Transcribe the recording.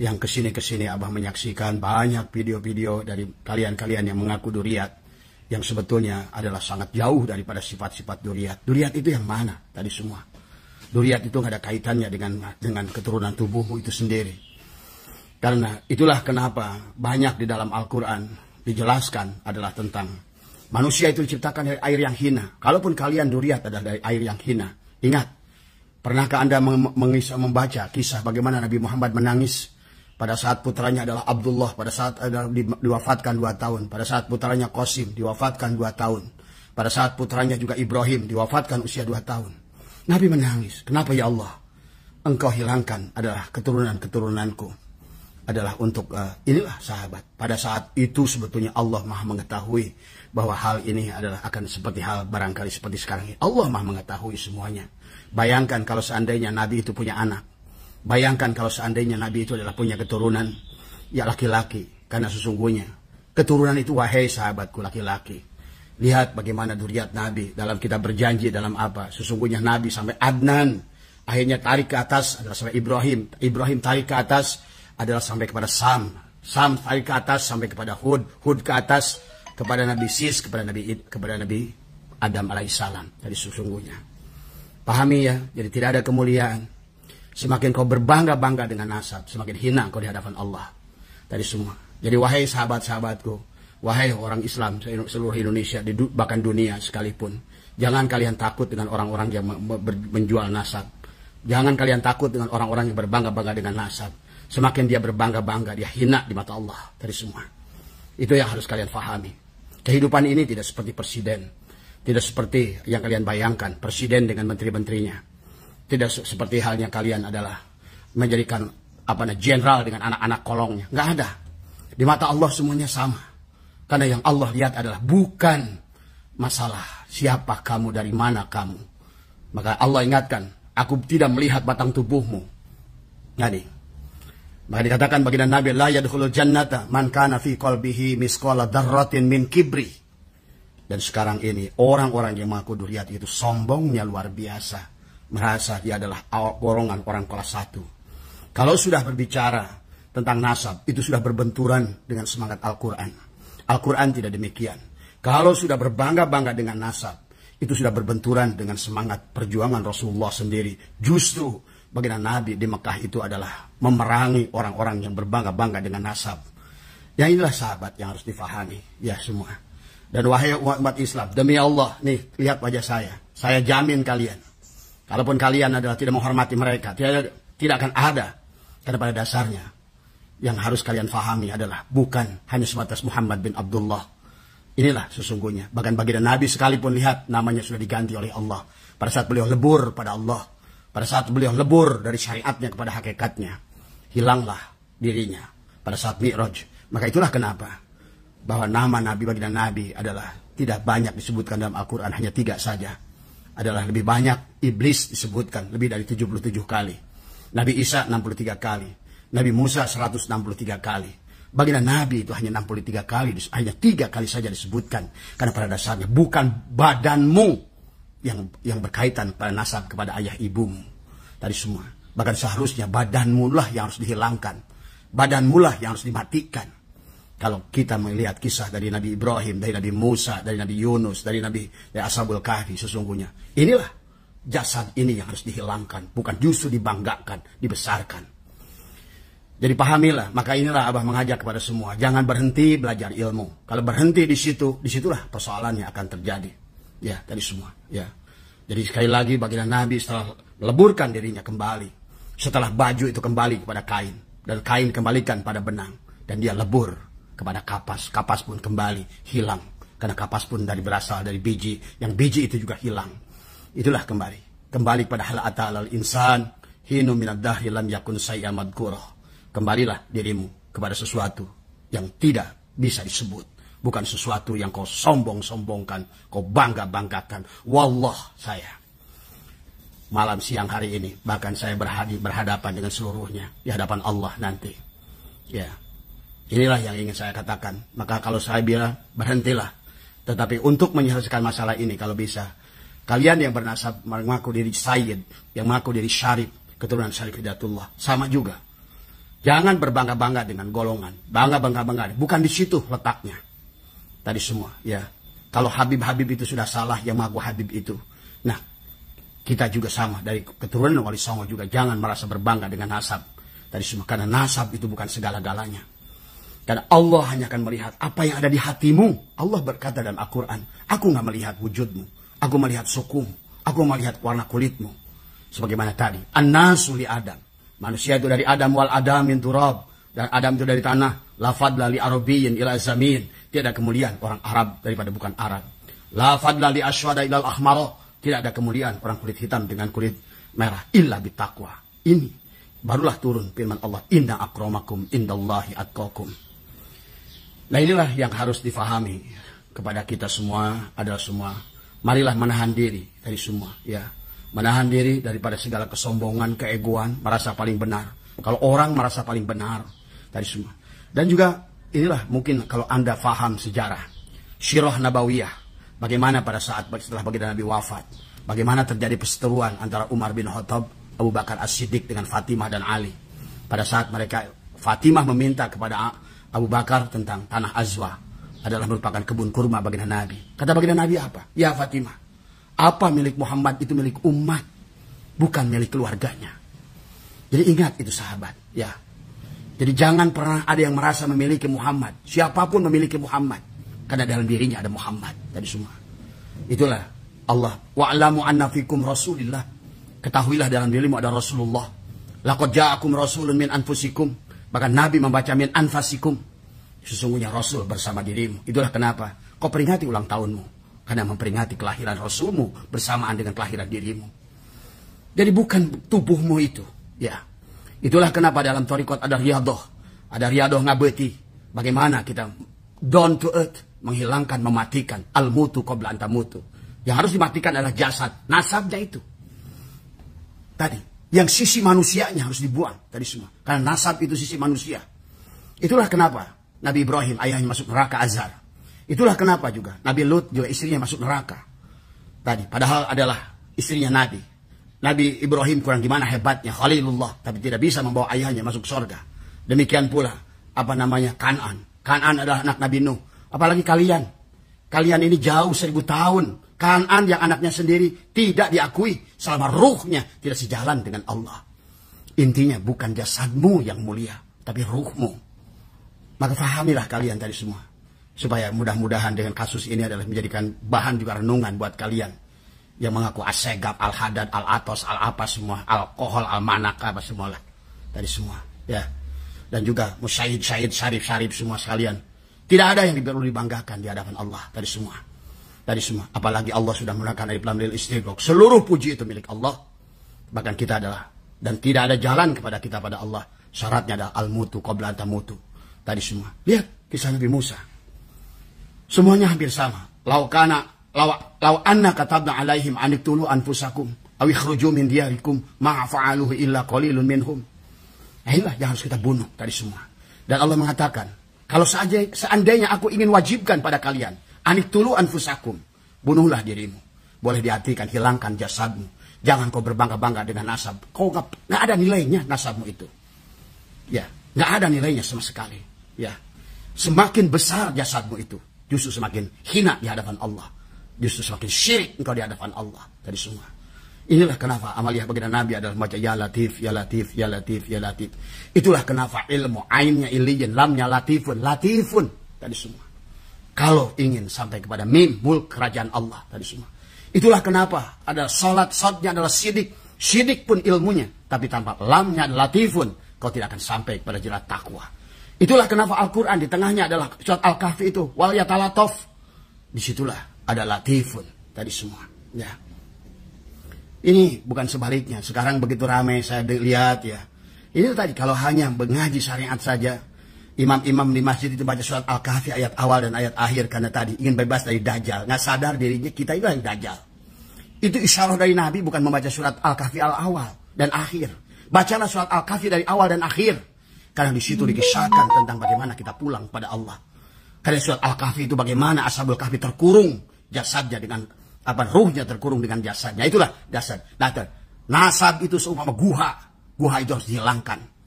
yang kesini-kesini Abah menyaksikan banyak video-video dari kalian-kalian yang mengaku duriat yang sebetulnya adalah sangat jauh daripada sifat-sifat duriat. Duriat itu yang mana tadi semua? Duriat itu nggak ada kaitannya dengan dengan keturunan tubuhmu itu sendiri. Karena itulah kenapa banyak di dalam Al-Quran dijelaskan adalah tentang manusia itu diciptakan dari air yang hina. Kalaupun kalian duriat adalah dari air yang hina. Ingat, pernahkah Anda mengisah membaca kisah bagaimana Nabi Muhammad menangis pada saat putranya adalah Abdullah, pada saat adalah diwafatkan dua tahun. Pada saat putranya Qasim, diwafatkan dua tahun. Pada saat putranya juga Ibrahim, diwafatkan usia dua tahun. Nabi menangis, kenapa ya Allah? Engkau hilangkan adalah keturunan-keturunanku. Adalah untuk, uh, inilah sahabat. Pada saat itu sebetulnya Allah maha mengetahui bahwa hal ini adalah akan seperti hal barangkali seperti sekarang ini. Allah maha mengetahui semuanya. Bayangkan kalau seandainya Nabi itu punya anak Bayangkan kalau seandainya Nabi itu adalah punya keturunan, ya laki-laki. Karena sesungguhnya, keturunan itu wahai sahabatku laki-laki. Lihat bagaimana duriat Nabi dalam kita berjanji dalam apa. Sesungguhnya Nabi sampai Adnan. Akhirnya tarik ke atas adalah sampai Ibrahim. Ibrahim tarik ke atas adalah sampai kepada Sam. Sam tarik ke atas sampai kepada Hud. Hud ke atas kepada Nabi Sis, kepada Nabi Id, kepada Nabi Adam alaihissalam. Jadi sesungguhnya. Pahami ya, jadi tidak ada kemuliaan Semakin kau berbangga-bangga dengan nasab, semakin hina kau di hadapan Allah. Tadi semua. Jadi wahai sahabat-sahabatku, wahai orang Islam seluruh Indonesia, bahkan dunia sekalipun. Jangan kalian takut dengan orang-orang yang menjual nasab. Jangan kalian takut dengan orang-orang yang berbangga-bangga dengan nasab. Semakin dia berbangga-bangga, dia hina di mata Allah tadi semua. Itu yang harus kalian fahami. Kehidupan ini tidak seperti presiden. Tidak seperti yang kalian bayangkan, presiden dengan menteri-menterinya tidak seperti halnya kalian adalah menjadikan apa namanya jenderal dengan anak-anak kolongnya. Nggak ada. Di mata Allah semuanya sama. Karena yang Allah lihat adalah bukan masalah siapa kamu, dari mana kamu. Maka Allah ingatkan, aku tidak melihat batang tubuhmu. Jadi, maka dikatakan baginda Nabi la yadkhulu jannata man kana fi qalbihi misqala darratin min kibri. Dan sekarang ini orang-orang yang mengaku duriat itu sombongnya luar biasa merasa dia adalah golongan orang kelas satu. Kalau sudah berbicara tentang nasab, itu sudah berbenturan dengan semangat Al-Quran. Al-Quran tidak demikian. Kalau sudah berbangga-bangga dengan nasab, itu sudah berbenturan dengan semangat perjuangan Rasulullah sendiri. Justru baginda Nabi di Mekah itu adalah memerangi orang-orang yang berbangga-bangga dengan nasab. Yang inilah sahabat yang harus difahami, ya semua. Dan wahai umat Islam, demi Allah, nih lihat wajah saya. Saya jamin kalian. Kalaupun kalian adalah tidak menghormati mereka, tidak tidak akan ada karena pada dasarnya yang harus kalian fahami adalah bukan hanya sebatas Muhammad bin Abdullah. Inilah sesungguhnya bahkan bagi dan Nabi sekalipun lihat namanya sudah diganti oleh Allah pada saat beliau lebur pada Allah, pada saat beliau lebur dari syariatnya kepada hakikatnya. Hilanglah dirinya pada saat Mi'raj. Maka itulah kenapa bahwa nama Nabi bagi dan Nabi adalah tidak banyak disebutkan dalam Al-Quran, hanya tiga saja adalah lebih banyak iblis disebutkan lebih dari 77 kali. Nabi Isa 63 kali, Nabi Musa 163 kali. Baginda Nabi itu hanya 63 kali, hanya tiga kali saja disebutkan. Karena pada dasarnya bukan badanmu yang yang berkaitan pada nasab kepada ayah ibumu dari semua. Bahkan seharusnya badanmu lah yang harus dihilangkan. Badanmu lah yang harus dimatikan kalau kita melihat kisah dari Nabi Ibrahim, dari Nabi Musa, dari Nabi Yunus, dari Nabi Asabul Kahfi sesungguhnya. Inilah jasad ini yang harus dihilangkan, bukan justru dibanggakan, dibesarkan. Jadi pahamilah, maka inilah Abah mengajak kepada semua, jangan berhenti belajar ilmu. Kalau berhenti di situ, disitulah persoalannya akan terjadi. Ya, dari semua. Ya. Jadi sekali lagi baginda Nabi setelah meleburkan dirinya kembali, setelah baju itu kembali kepada kain dan kain kembalikan pada benang dan dia lebur kepada kapas. Kapas pun kembali hilang. Karena kapas pun dari berasal dari biji. Yang biji itu juga hilang. Itulah kembali. Kembali pada hal al insan. Hinu minad dahri lam yakun sayyamad kurah. Kembalilah dirimu kepada sesuatu yang tidak bisa disebut bukan sesuatu yang kau sombong-sombongkan, kau bangga-banggakan. Wallah saya. Malam siang hari ini bahkan saya berhadi berhadapan dengan seluruhnya di hadapan Allah nanti. Ya, Inilah yang ingin saya katakan. Maka kalau saya bilang berhentilah. Tetapi untuk menyelesaikan masalah ini kalau bisa. Kalian yang bernasab mengaku diri Sayyid, yang mengaku diri Syarif, keturunan Syarif Hidatullah, sama juga. Jangan berbangga-bangga dengan golongan. Bangga-bangga-bangga. Bukan di situ letaknya. Tadi semua, ya. Kalau Habib-Habib itu sudah salah, yang mengaku Habib itu. Nah, kita juga sama. Dari keturunan Wali Songo juga. Jangan merasa berbangga dengan nasab. Tadi semua. Karena nasab itu bukan segala-galanya. Dan Allah hanya akan melihat apa yang ada di hatimu. Allah berkata dalam Al-Quran, aku nggak melihat wujudmu. Aku melihat sukumu. Aku melihat warna kulitmu. Sebagaimana tadi. An-nasu li Adam. Manusia itu dari Adam wal Adam min turab. Dan Adam itu dari tanah. Lafad lali arabiyin ila zamin. Tidak ada kemuliaan orang Arab daripada bukan Arab. Lafad lali aswada ilal al Tidak ada kemuliaan orang kulit hitam dengan kulit merah. Illa bitakwa. Ini barulah turun firman Allah. Inna akromakum indallahi atkokum. Nah inilah yang harus difahami kepada kita semua adalah semua. Marilah menahan diri dari semua ya. Menahan diri daripada segala kesombongan, keegoan, merasa paling benar. Kalau orang merasa paling benar dari semua. Dan juga inilah mungkin kalau Anda faham sejarah. Syirah Nabawiyah. Bagaimana pada saat setelah baginda Nabi wafat. Bagaimana terjadi perseteruan antara Umar bin Khattab, Abu Bakar As-Siddiq dengan Fatimah dan Ali. Pada saat mereka Fatimah meminta kepada Abu Bakar tentang tanah Azwa adalah merupakan kebun kurma baginda Nabi. Kata baginda Nabi apa? Ya Fatimah, apa milik Muhammad itu milik umat, bukan milik keluarganya. Jadi ingat itu sahabat, ya. Jadi jangan pernah ada yang merasa memiliki Muhammad. Siapapun memiliki Muhammad. Karena dalam dirinya ada Muhammad. Tadi semua. Itulah Allah. Wa'lamu anna fikum rasulillah. Ketahuilah dalam dirimu ada Rasulullah. Laqad ja'akum rasulun min anfusikum Bahkan Nabi membaca min anfasikum. Sesungguhnya Rasul bersama dirimu. Itulah kenapa kau peringati ulang tahunmu. Karena memperingati kelahiran Rasulmu bersamaan dengan kelahiran dirimu. Jadi bukan tubuhmu itu. Ya. Itulah kenapa dalam Torikot ada riadoh. Ada riadoh ngabeti. Bagaimana kita down to earth. Menghilangkan, mematikan. Al-mutu qabla antamutu. Yang harus dimatikan adalah jasad. Nasabnya itu. Tadi yang sisi manusianya harus dibuang dari semua. Karena nasab itu sisi manusia. Itulah kenapa Nabi Ibrahim ayahnya masuk neraka Azhar. Itulah kenapa juga Nabi Lut juga istrinya masuk neraka. Tadi padahal adalah istrinya Nabi. Nabi Ibrahim kurang gimana hebatnya Khalilullah tapi tidak bisa membawa ayahnya masuk surga. Demikian pula apa namanya Kanan. Kanan adalah anak Nabi Nuh. Apalagi kalian. Kalian ini jauh seribu tahun Kanan yang anaknya sendiri tidak diakui selama ruhnya tidak sejalan dengan Allah. Intinya bukan jasadmu yang mulia, tapi ruhmu. Maka fahamilah kalian tadi semua. Supaya mudah-mudahan dengan kasus ini adalah menjadikan bahan juga renungan buat kalian. Yang mengaku asegap, al-hadad, al-atos, al-apa semua, alkohol, al-manak, apa semualah. Tadi semua. ya Dan juga musyaid, syaid, syarif, syarif semua sekalian. Tidak ada yang perlu dibanggakan di hadapan Allah tadi semua dari semua. Apalagi Allah sudah menggunakan dari Lam Lil Istighok. Seluruh puji itu milik Allah. Bahkan kita adalah. Dan tidak ada jalan kepada kita pada Allah. Syaratnya adalah al-mutu qabla mutu. Tadi semua. Lihat kisah Nabi Musa. Semuanya hampir sama. Laukana law law anna katabna alaihim aniktulu anfusakum awi ikhruju min diarikum ma'afa'aluhu illa qalilun minhum. Nah, inilah yang harus kita bunuh Tadi semua. Dan Allah mengatakan, kalau seandainya aku ingin wajibkan pada kalian Anitulu anfusakum. Bunuhlah dirimu. Boleh diartikan hilangkan jasadmu. Jangan kau berbangga-bangga dengan nasab. Kau nggak ada nilainya nasabmu itu. Ya, nggak ada nilainya sama sekali. Ya, semakin besar jasadmu itu, justru semakin hina di hadapan Allah. Justru semakin syirik engkau di hadapan Allah dari semua. Inilah kenapa amaliah baginda Nabi adalah baca ya latif, ya latif, ya latif, ya latif. Itulah kenapa ilmu ainnya iliyin, lamnya latifun, latifun Tadi semua. Kalau ingin sampai kepada mim, kerajaan Allah tadi semua. Itulah kenapa ada salat, salatnya adalah sidik. Sidik pun ilmunya. Tapi tanpa lamnya adalah latifun. Kau tidak akan sampai kepada jerat takwa. Itulah kenapa Al-Quran di tengahnya adalah surat Al-Kahfi itu. Wal yatalatov. Disitulah ada latifun. Tadi semua. Ya. Ini bukan sebaliknya. Sekarang begitu ramai saya lihat ya. Ini tadi kalau hanya mengaji syariat saja Imam-imam di masjid itu baca surat Al-Kahfi ayat awal dan ayat akhir karena tadi ingin bebas dari dajjal. Nggak sadar dirinya kita itu yang dajjal. Itu isyarat dari Nabi bukan membaca surat Al-Kahfi al-awal dan akhir. Bacalah surat Al-Kahfi dari awal dan akhir. Karena di situ dikisahkan tentang bagaimana kita pulang pada Allah. Karena surat Al-Kahfi itu bagaimana Ashabul Kahfi terkurung jasadnya dengan apa ruhnya terkurung dengan jasadnya. Itulah dasar Nah, nasab itu seumpama guha. Guha itu harus dihilangkan